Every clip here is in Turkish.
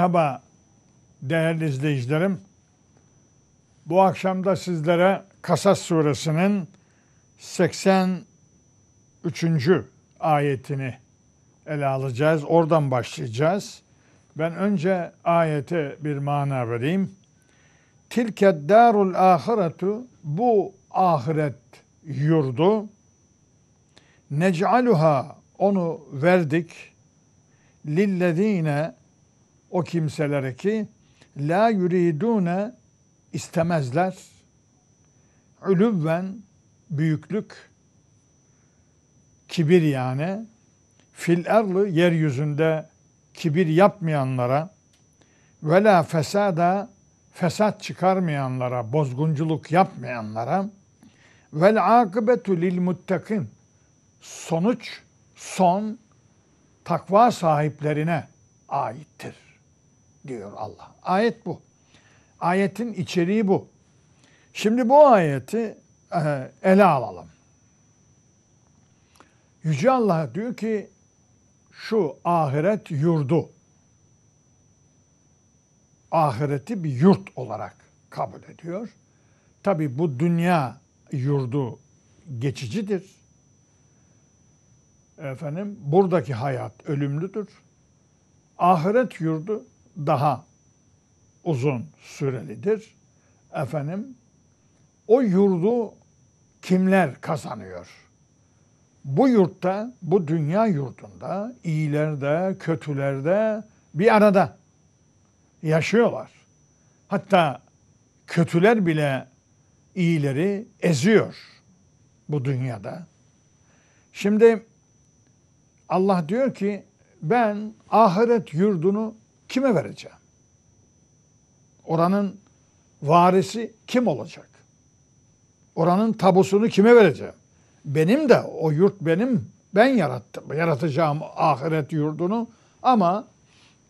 Merhaba değerli izleyicilerim. Bu akşam da sizlere Kasas suresinin 83. ayetini ele alacağız. Oradan başlayacağız. Ben önce ayete bir mana vereyim. Tilke darul ahiretu bu ahiret yurdu. Nec'aluha onu verdik. Lillezine o kimselere ki la yuridune istemezler. Ülüvven büyüklük, kibir yani. Fil erlı yeryüzünde kibir yapmayanlara ve la fesada fesat çıkarmayanlara, bozgunculuk yapmayanlara vel akıbetu lil muttakin sonuç son takva sahiplerine aittir diyor Allah. Ayet bu. Ayetin içeriği bu. Şimdi bu ayeti e, ele alalım. Yüce Allah diyor ki şu ahiret yurdu. Ahireti bir yurt olarak kabul ediyor. Tabi bu dünya yurdu geçicidir. Efendim buradaki hayat ölümlüdür. Ahiret yurdu daha uzun sürelidir. Efendim o yurdu kimler kazanıyor? Bu yurtta, bu dünya yurdunda iyilerde, kötülerde bir arada yaşıyorlar. Hatta kötüler bile iyileri eziyor bu dünyada. Şimdi Allah diyor ki ben ahiret yurdunu kime vereceğim? Oranın varisi kim olacak? Oranın tabusunu kime vereceğim? Benim de o yurt benim. Ben yarattım. Yaratacağım ahiret yurdunu ama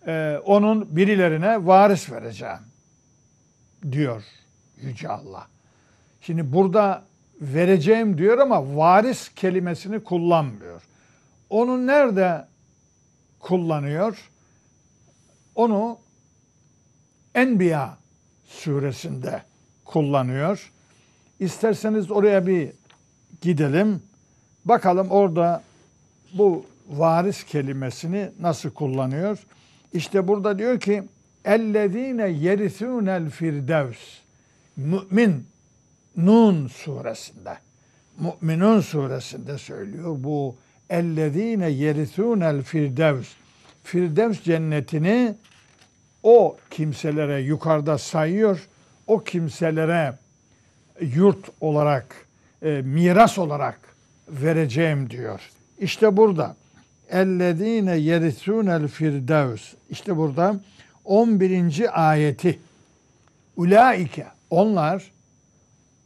e, onun birilerine varis vereceğim diyor Yüce Allah. Şimdi burada vereceğim diyor ama varis kelimesini kullanmıyor. Onu nerede kullanıyor? onu Enbiya suresinde kullanıyor. İsterseniz oraya bir gidelim. Bakalım orada bu varis kelimesini nasıl kullanıyor? İşte burada diyor ki ellezine yerisûnel firdevs mümin Nun suresinde Müminun suresinde söylüyor bu ellezine yerisûnel firdevs Firdevs cennetini o kimselere yukarıda sayıyor. O kimselere yurt olarak, e, miras olarak vereceğim diyor. İşte burada ellezine yerisunel firdevs. İşte burada 11. ayeti. Ulaike onlar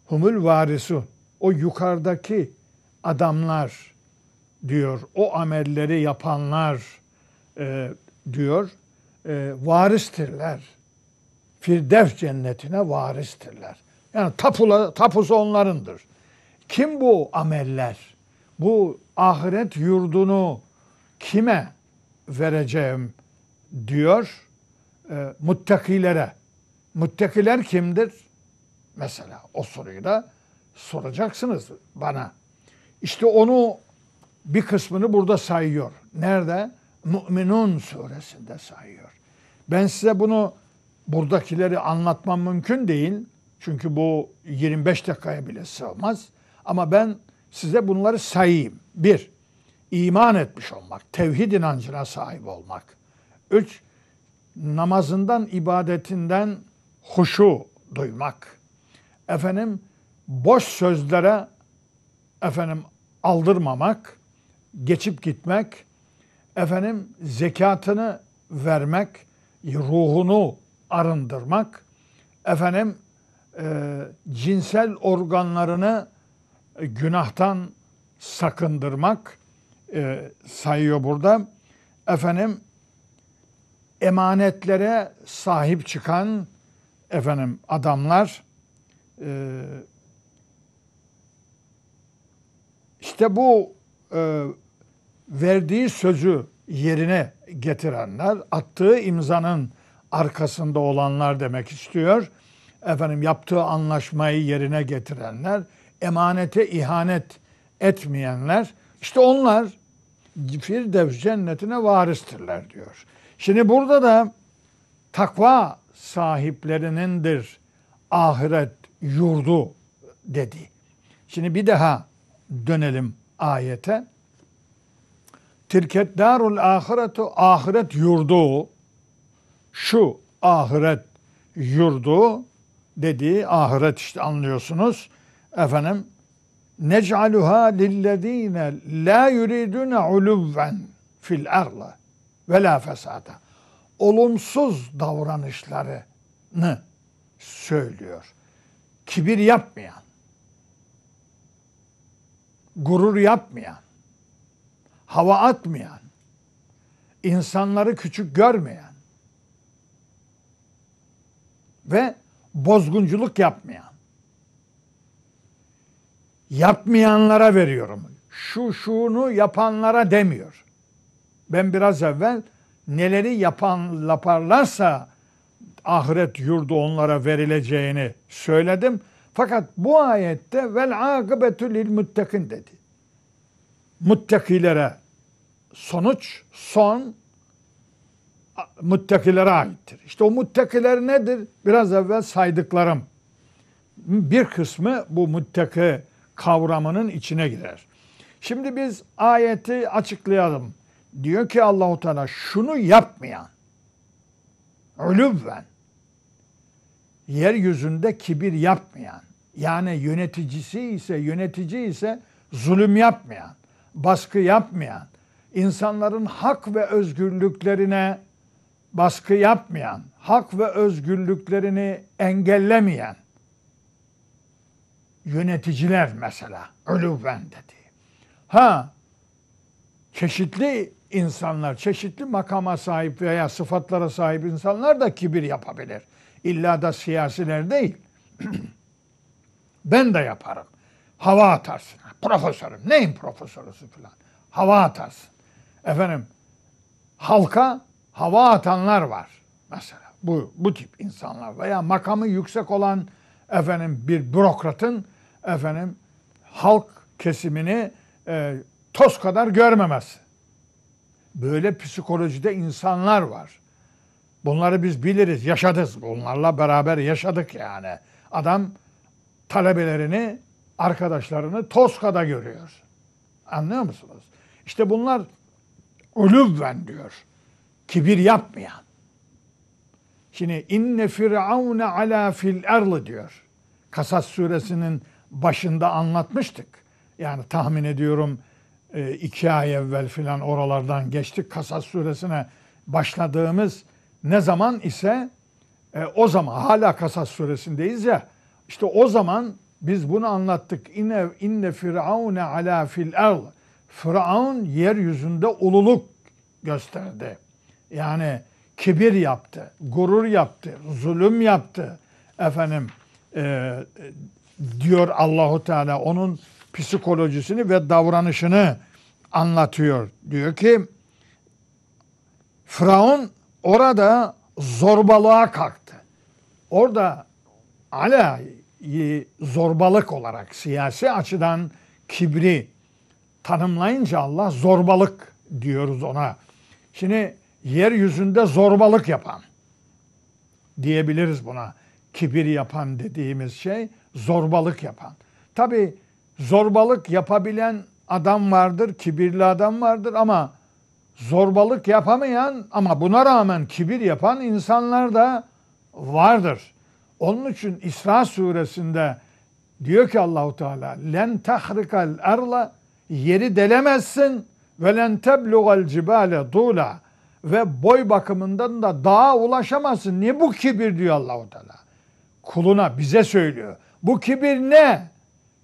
humul varisu. O yukarıdaki adamlar diyor. O amelleri yapanlar e, diyor e, varistirler. Firdevs cennetine varistirler. Yani tapula, tapusu onlarındır. Kim bu ameller? Bu ahiret yurdunu kime vereceğim diyor e, muttakilere. Muttakiler kimdir? Mesela o soruyu da soracaksınız bana. İşte onu bir kısmını burada sayıyor. Nerede? Mü'minun suresinde sayıyor. Ben size bunu buradakileri anlatmam mümkün değil. Çünkü bu 25 dakikaya bile sığmaz. Ama ben size bunları sayayım. Bir, iman etmiş olmak, tevhid inancına sahip olmak. Üç, namazından, ibadetinden huşu duymak. Efendim, boş sözlere efendim aldırmamak, geçip gitmek efendim zekatını vermek, ruhunu arındırmak, efendim e, cinsel organlarını e, günahtan sakındırmak e, sayıyor burada. Efendim emanetlere sahip çıkan efendim adamlar e, işte bu e, verdiği sözü yerine getirenler, attığı imzanın arkasında olanlar demek istiyor. Efendim yaptığı anlaşmayı yerine getirenler, emanete ihanet etmeyenler, işte onlar Firdevs cennetine varistirler diyor. Şimdi burada da takva sahiplerinindir ahiret yurdu dedi. Şimdi bir daha dönelim ayete. Tilket darul ahiretu ahiret yurdu. Şu ahiret yurdu dediği ahiret işte anlıyorsunuz. Efendim nec'aluha lillezine la yuridune uluven fil arla ve la fesada. Olumsuz davranışlarını söylüyor. Kibir yapmayan, gurur yapmayan, hava atmayan, insanları küçük görmeyen ve bozgunculuk yapmayan. Yapmayanlara veriyorum. Şu şunu yapanlara demiyor. Ben biraz evvel neleri yapan laparlarsa ahiret yurdu onlara verileceğini söyledim. Fakat bu ayette vel akıbetü lil muttakin dedi muttakilere sonuç, son muttakilere aittir. İşte o muttakiler nedir? Biraz evvel saydıklarım. Bir kısmı bu muttaki kavramının içine girer. Şimdi biz ayeti açıklayalım. Diyor ki Allahu Teala şunu yapmayan ulüvven yeryüzünde kibir yapmayan yani yöneticisi ise yönetici ise zulüm yapmayan baskı yapmayan, insanların hak ve özgürlüklerine baskı yapmayan, hak ve özgürlüklerini engellemeyen yöneticiler mesela ölüven dedi. Ha çeşitli insanlar, çeşitli makama sahip veya sıfatlara sahip insanlar da kibir yapabilir. İlla da siyasiler değil. ben de yaparım. Hava atarsın. Profesörüm. Neyin profesörüsü falan. Hava atarsın. Efendim halka hava atanlar var. Mesela bu, bu tip insanlar veya makamı yüksek olan efendim bir bürokratın efendim halk kesimini e, toz kadar görmemesi. Böyle psikolojide insanlar var. Bunları biz biliriz, yaşadık. Bunlarla beraber yaşadık yani. Adam talebelerini arkadaşlarını Toska'da görüyor. Anlıyor musunuz? İşte bunlar ulüvven diyor. Kibir yapmayan. Şimdi inne firavune ala fil erli diyor. Kasas suresinin başında anlatmıştık. Yani tahmin ediyorum e, iki ay evvel filan oralardan geçtik. Kasas suresine başladığımız ne zaman ise e, o zaman hala Kasas suresindeyiz ya. İşte o zaman biz bunu anlattık. İnne, inne firavune ala fil erd. Firavun yeryüzünde ululuk gösterdi. Yani kibir yaptı, gurur yaptı, zulüm yaptı. Efendim e, diyor Allahu Teala onun psikolojisini ve davranışını anlatıyor. Diyor ki Firavun orada zorbalığa kalktı. Orada ala e, zorbalık olarak siyasi açıdan kibri tanımlayınca Allah zorbalık diyoruz ona. Şimdi yeryüzünde zorbalık yapan diyebiliriz buna. Kibir yapan dediğimiz şey zorbalık yapan. Tabi zorbalık yapabilen adam vardır, kibirli adam vardır ama zorbalık yapamayan ama buna rağmen kibir yapan insanlar da vardır. Onun için İsra suresinde diyor ki Allahu Teala len tahrikal erla yeri delemezsin ve len teblugal cibale dula ve boy bakımından da dağa ulaşamazsın. Ne bu kibir diyor Allahu Teala. Kuluna bize söylüyor. Bu kibir ne?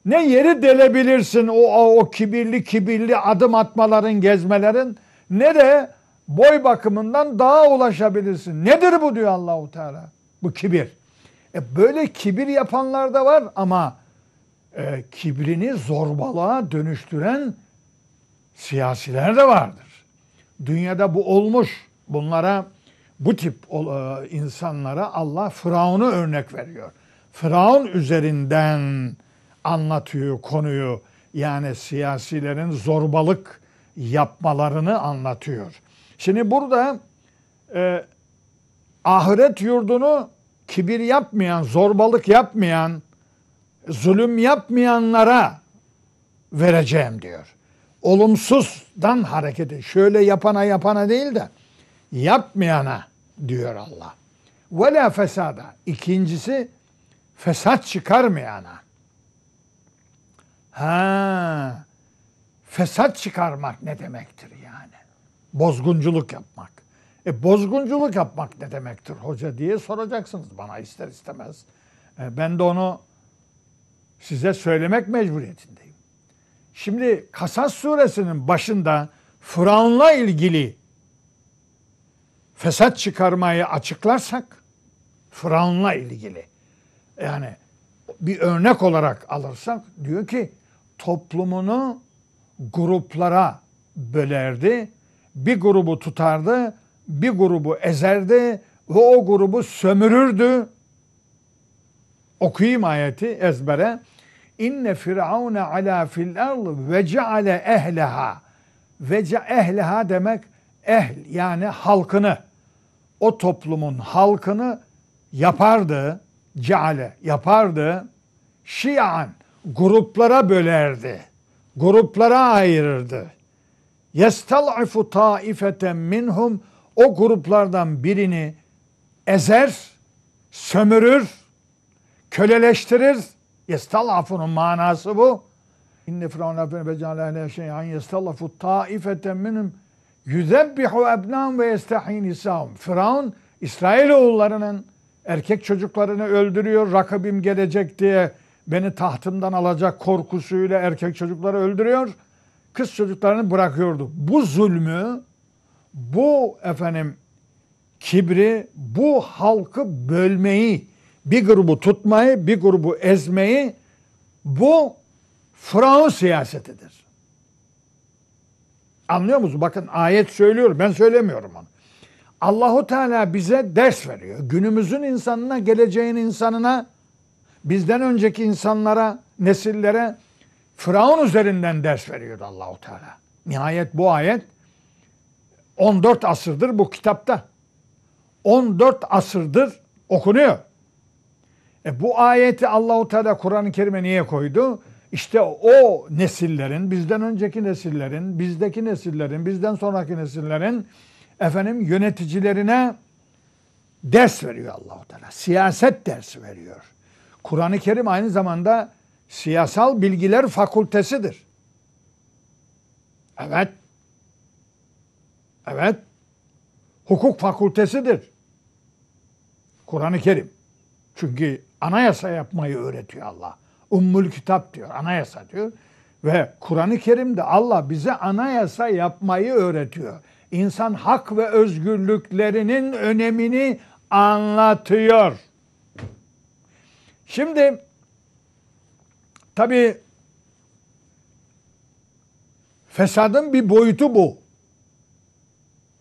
Ne yeri delebilirsin o, o, o kibirli kibirli adım atmaların, gezmelerin ne de boy bakımından dağa ulaşabilirsin. Nedir bu diyor Allahu Teala? Bu kibir. E böyle kibir yapanlar da var ama e, kibrini zorbalığa dönüştüren siyasiler de vardır. Dünyada bu olmuş. Bunlara bu tip e, insanlara Allah Firavun'u örnek veriyor. Firavun üzerinden anlatıyor konuyu. Yani siyasilerin zorbalık yapmalarını anlatıyor. Şimdi burada e, ahiret yurdunu kibir yapmayan, zorbalık yapmayan, zulüm yapmayanlara vereceğim diyor. Olumsuzdan hareketi şöyle yapana yapana değil de yapmayana diyor Allah. Ve la fesada. İkincisi fesat çıkarmayana. Ha, fesat çıkarmak ne demektir yani? Bozgunculuk yapmak. E bozgunculuk yapmak ne demektir hoca diye soracaksınız bana ister istemez. E, ben de onu size söylemek mecburiyetindeyim. Şimdi Kasas suresinin başında Fıranla ilgili fesat çıkarmayı açıklarsak Fıranla ilgili yani bir örnek olarak alırsak diyor ki toplumunu gruplara bölerdi. Bir grubu tutardı, bir grubu ezerdi ve o grubu sömürürdü. Okuyayım ayeti ezbere. İnne firavune ala fil ard ve ceale ehleha. Ve ce ehleha demek ehl yani halkını. O toplumun halkını yapardı. Ceale yapardı. Şian gruplara bölerdi. Gruplara ayırırdı. Yestel'ifu taifeten minhum o gruplardan birini ezer, sömürür, köleleştirir. Yestalafunun manası bu. İnne firavne fe becale ehle şey'an yestalafu taifeten minhum yüzebbihu ebnam ve yestehi nisa'um. Firavun İsrailoğullarının erkek çocuklarını öldürüyor. Rakibim gelecek diye beni tahtımdan alacak korkusuyla erkek çocukları öldürüyor. Kız çocuklarını bırakıyordu. Bu zulmü bu efendim kibri, bu halkı bölmeyi, bir grubu tutmayı, bir grubu ezmeyi bu Firavun siyasetidir. Anlıyor musunuz? Bakın ayet söylüyor. Ben söylemiyorum onu. Allahu Teala bize ders veriyor. Günümüzün insanına, geleceğin insanına, bizden önceki insanlara, nesillere Firavun üzerinden ders veriyordu Allahu Teala. Nihayet bu ayet 14 asırdır bu kitapta. 14 asırdır okunuyor. E bu ayeti Allahu Teala Kur'an-ı Kerim'e niye koydu? İşte o nesillerin, bizden önceki nesillerin, bizdeki nesillerin, bizden sonraki nesillerin efendim yöneticilerine ders veriyor Allahu Teala. Siyaset dersi veriyor. Kur'an-ı Kerim aynı zamanda siyasal bilgiler fakültesidir. Evet. Evet. Hukuk fakültesidir. Kur'an-ı Kerim. Çünkü anayasa yapmayı öğretiyor Allah. Ummul kitap diyor, anayasa diyor. Ve Kur'an-ı Kerim'de Allah bize anayasa yapmayı öğretiyor. İnsan hak ve özgürlüklerinin önemini anlatıyor. Şimdi tabi fesadın bir boyutu bu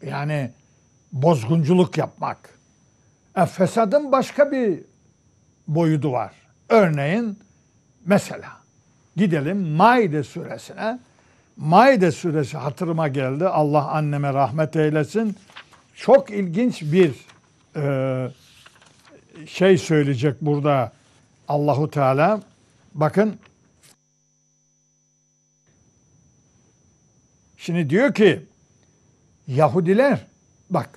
yani bozgunculuk yapmak. E, fesadın başka bir boyutu var. Örneğin mesela gidelim Maide suresine. Maide suresi hatırıma geldi. Allah anneme rahmet eylesin. Çok ilginç bir e, şey söyleyecek burada Allahu Teala. Bakın Şimdi diyor ki Yahudiler bak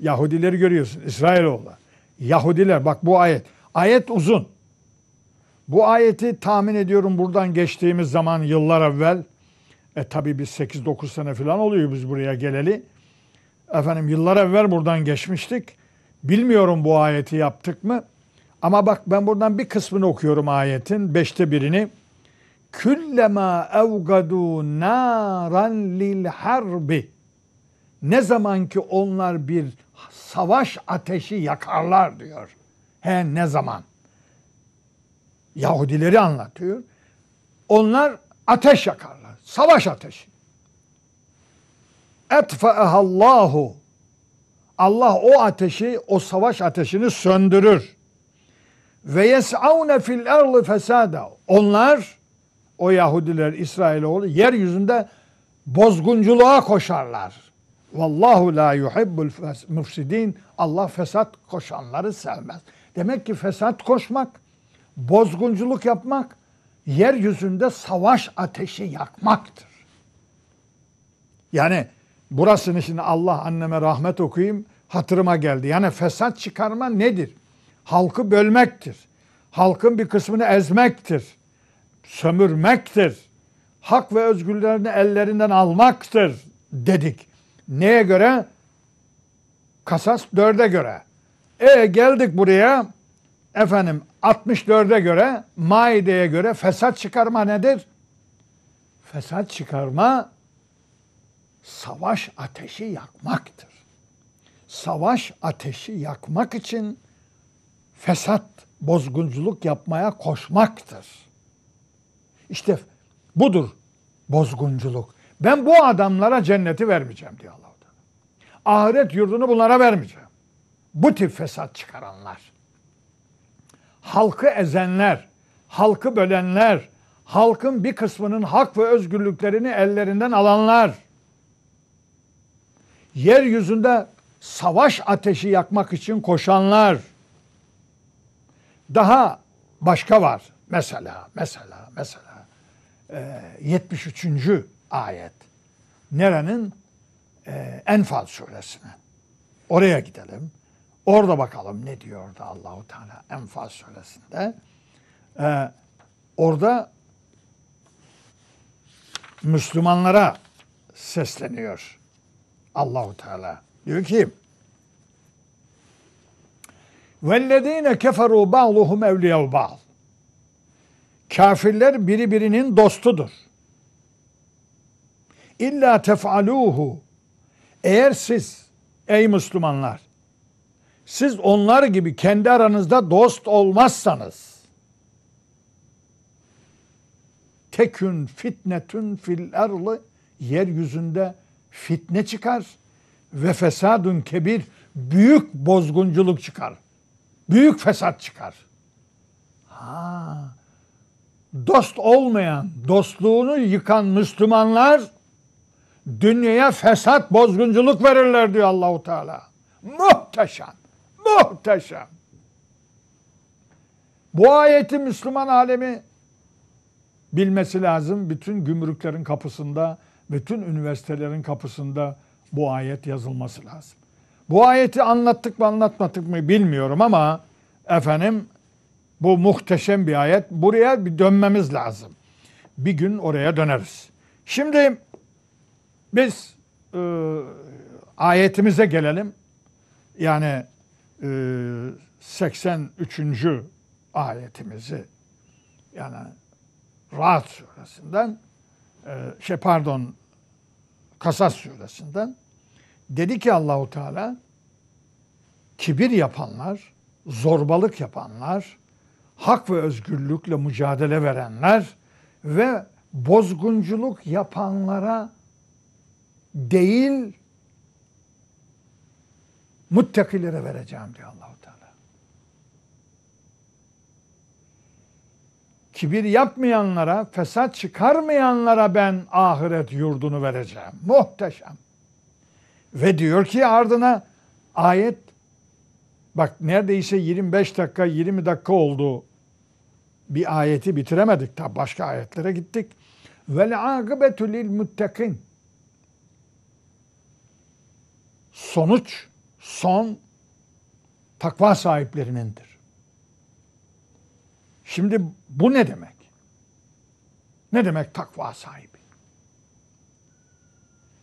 Yahudileri görüyorsun İsrailoğullar. Yahudiler bak bu ayet. Ayet uzun. Bu ayeti tahmin ediyorum buradan geçtiğimiz zaman yıllar evvel e tabi biz 8-9 sene falan oluyor biz buraya geleli. Efendim yıllar evvel buradan geçmiştik. Bilmiyorum bu ayeti yaptık mı? Ama bak ben buradan bir kısmını okuyorum ayetin. Beşte birini. Küllema evgadu naran lil harbi. Ne zaman ki onlar bir savaş ateşi yakarlar diyor. He ne zaman? Yahudileri anlatıyor. Onlar ateş yakarlar. Savaş ateşi. Etfeehallahu. Allah o ateşi, o savaş ateşini söndürür. Ve yes'avne fil erli fesada. Onlar, o Yahudiler, İsrailoğlu yeryüzünde bozgunculuğa koşarlar. Vallahu la yuhibbul mufsidin. Allah fesat koşanları sevmez. Demek ki fesat koşmak, bozgunculuk yapmak, yeryüzünde savaş ateşi yakmaktır. Yani burasını şimdi Allah anneme rahmet okuyayım hatırıma geldi. Yani fesat çıkarma nedir? Halkı bölmektir. Halkın bir kısmını ezmektir. Sömürmektir. Hak ve özgürlerini ellerinden almaktır dedik. Neye göre? Kasas dörde göre. E geldik buraya efendim 64'e göre Maide'ye göre fesat çıkarma nedir? Fesat çıkarma savaş ateşi yakmaktır. Savaş ateşi yakmak için fesat, bozgunculuk yapmaya koşmaktır. İşte budur bozgunculuk. Ben bu adamlara cenneti vermeyeceğim diyor allah Teala. Ahiret yurdunu bunlara vermeyeceğim. Bu tip fesat çıkaranlar. Halkı ezenler, halkı bölenler, halkın bir kısmının hak ve özgürlüklerini ellerinden alanlar. Yeryüzünde savaş ateşi yakmak için koşanlar. Daha başka var. Mesela, mesela, mesela. Ee, 73 ayet. Nerenin? Ee, Enfal suresine. Oraya gidelim. Orada bakalım ne diyordu Allahu Teala Enfal suresinde. Ee, orada Müslümanlara sesleniyor Allahu Teala. Diyor ki: "Vellezine keferu ba'duhum evliya'u ba'd." Kafirler birbirinin dostudur. İlla tef'aluhu. Eğer siz ey Müslümanlar siz onlar gibi kendi aranızda dost olmazsanız tekün fitnetün fil erli yeryüzünde fitne çıkar ve fesadun kebir büyük bozgunculuk çıkar. Büyük fesat çıkar. Ha. Dost olmayan, dostluğunu yıkan Müslümanlar dünyaya fesat, bozgunculuk verirler diyor Allahu Teala. Muhteşem. Muhteşem. Bu ayeti Müslüman alemi bilmesi lazım. Bütün gümrüklerin kapısında, bütün üniversitelerin kapısında bu ayet yazılması lazım. Bu ayeti anlattık mı anlatmadık mı bilmiyorum ama efendim bu muhteşem bir ayet. Buraya bir dönmemiz lazım. Bir gün oraya döneriz. Şimdi biz e, ayetimize gelelim. Yani e, 83. ayetimizi yani Rahat suresinden e, şey pardon Kasas suresinden dedi ki Allahu Teala kibir yapanlar, zorbalık yapanlar, hak ve özgürlükle mücadele verenler ve bozgunculuk yapanlara değil muttakilere vereceğim diyor Allahu Teala. Kibir yapmayanlara, fesat çıkarmayanlara ben ahiret yurdunu vereceğim. Muhteşem. Ve diyor ki ardına ayet bak neredeyse 25 dakika 20 dakika oldu. Bir ayeti bitiremedik. Tabi başka ayetlere gittik. Vel akıbetü lil muttakin. sonuç, son takva sahiplerinindir. Şimdi bu ne demek? Ne demek takva sahibi?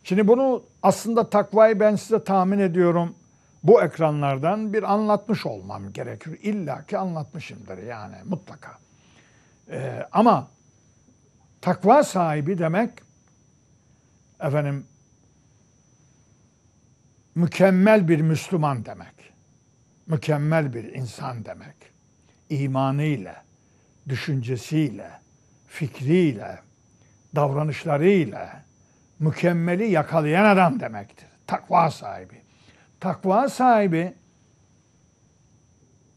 Şimdi bunu aslında takvayı ben size tahmin ediyorum bu ekranlardan bir anlatmış olmam gerekir. İlla ki anlatmışımdır yani mutlaka. Ee, ama takva sahibi demek efendim mükemmel bir Müslüman demek. Mükemmel bir insan demek. İmanıyla, düşüncesiyle, fikriyle, davranışlarıyla mükemmeli yakalayan adam demektir. Takva sahibi. Takva sahibi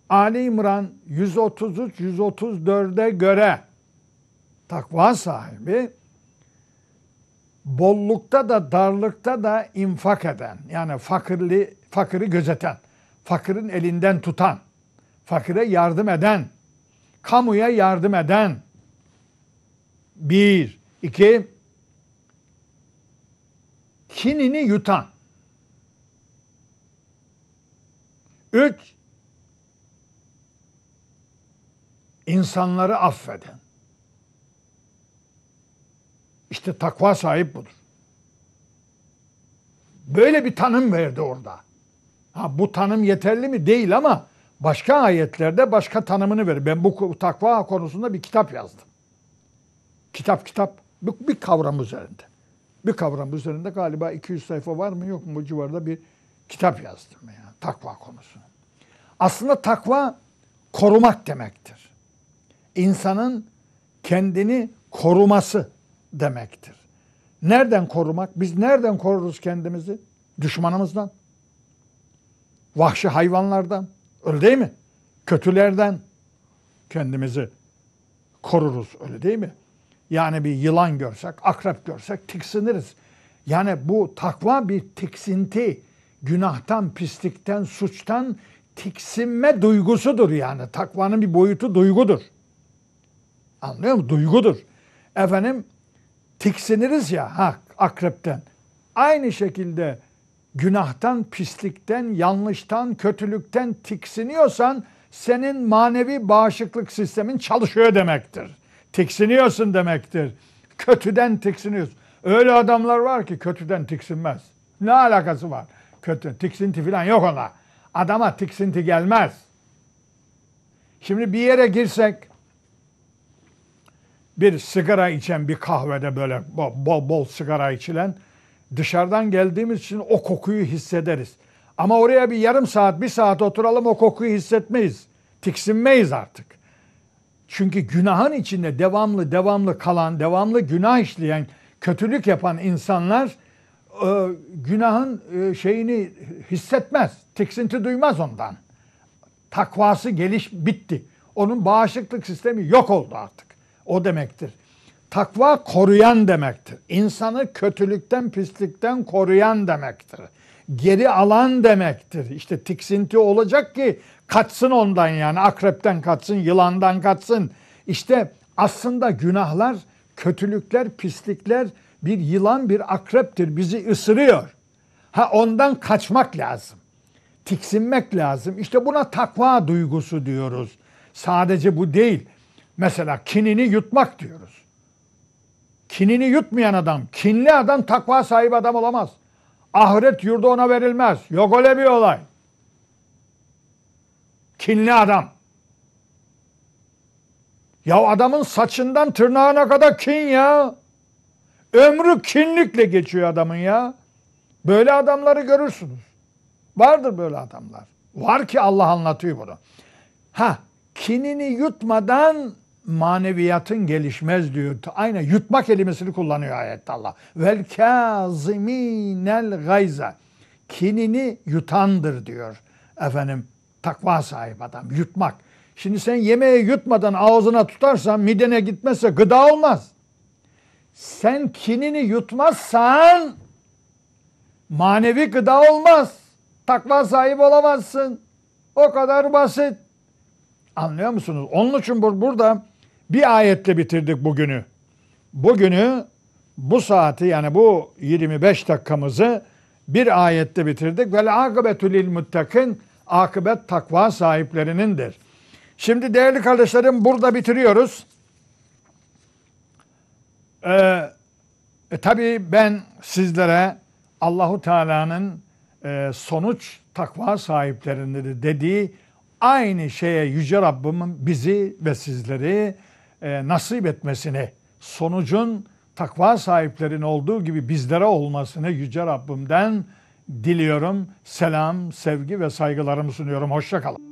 Ali İmran 133-134'e göre takva sahibi bollukta da darlıkta da infak eden yani fakirli fakiri gözeten, fakirin elinden tutan, fakire yardım eden, kamuya yardım eden. Bir, iki, kinini yutan. Üç, insanları affeden. İşte takva sahip budur. Böyle bir tanım verdi orada. Ha bu tanım yeterli mi? Değil ama başka ayetlerde başka tanımını verir. Ben bu takva konusunda bir kitap yazdım. Kitap kitap bir, bir kavram üzerinde. Bir kavram üzerinde galiba 200 sayfa var mı yok mu bu civarda bir kitap yazdım yani takva konusunu. Aslında takva korumak demektir. İnsanın kendini koruması, demektir. Nereden korumak? Biz nereden koruruz kendimizi? Düşmanımızdan. Vahşi hayvanlardan. Öyle değil mi? Kötülerden kendimizi koruruz. Öyle değil mi? Yani bir yılan görsek, akrep görsek tiksiniriz. Yani bu takva bir tiksinti. Günahtan, pislikten, suçtan tiksinme duygusudur yani. Takvanın bir boyutu duygudur. Anlıyor musun? Duygudur. Efendim tiksiniriz ya ha, akrepten. Aynı şekilde günahtan, pislikten, yanlıştan, kötülükten tiksiniyorsan senin manevi bağışıklık sistemin çalışıyor demektir. Tiksiniyorsun demektir. Kötüden tiksiniyorsun. Öyle adamlar var ki kötüden tiksinmez. Ne alakası var? Kötü, tiksinti falan yok ona. Adama tiksinti gelmez. Şimdi bir yere girsek bir sigara içen bir kahvede böyle bol bol sigara içilen dışarıdan geldiğimiz için o kokuyu hissederiz. Ama oraya bir yarım saat, bir saat oturalım o kokuyu hissetmeyiz. Tiksinmeyiz artık. Çünkü günahın içinde devamlı devamlı kalan, devamlı günah işleyen, kötülük yapan insanlar e, günahın e, şeyini hissetmez. Tiksinti duymaz ondan. Takvası geliş bitti. Onun bağışıklık sistemi yok oldu artık o demektir. Takva koruyan demektir. İnsanı kötülükten, pislikten koruyan demektir. Geri alan demektir. İşte tiksinti olacak ki kaçsın ondan yani. Akrepten kaçsın, yılandan kaçsın. İşte aslında günahlar, kötülükler, pislikler bir yılan, bir akreptir. Bizi ısırıyor. Ha ondan kaçmak lazım. Tiksinmek lazım. İşte buna takva duygusu diyoruz. Sadece bu değil Mesela kinini yutmak diyoruz. Kinini yutmayan adam, kinli adam takva sahibi adam olamaz. Ahiret yurdu ona verilmez. Yok öyle bir olay. Kinli adam. Ya adamın saçından tırnağına kadar kin ya. Ömrü kinlikle geçiyor adamın ya. Böyle adamları görürsünüz. Vardır böyle adamlar. Var ki Allah anlatıyor bunu. Ha, kinini yutmadan maneviyatın gelişmez diyor. Aynen yutmak kelimesini kullanıyor ayette Allah. Vel kaziminel gayza. Kinini yutandır diyor. Efendim takva sahip adam yutmak. Şimdi sen yemeği yutmadan ağzına tutarsan midene gitmezse gıda olmaz. Sen kinini yutmazsan manevi gıda olmaz. Takva sahip olamazsın. O kadar basit. Anlıyor musunuz? Onun için burada bir ayetle bitirdik bugünü. Bugünü bu saati yani bu 25 dakikamızı bir ayette bitirdik. Vel akıbetü lil muttakin akıbet takva sahiplerinindir. Şimdi değerli kardeşlerim burada bitiriyoruz. Ee, e, tabii ben sizlere Allahu Teala'nın e, sonuç takva sahiplerindir dediği aynı şeye Yüce Rabbimin bizi ve sizleri e, nasip etmesini, sonucun takva sahiplerin olduğu gibi bizlere olmasını Yüce Rabbim'den diliyorum. Selam, sevgi ve saygılarımı sunuyorum. Hoşçakalın.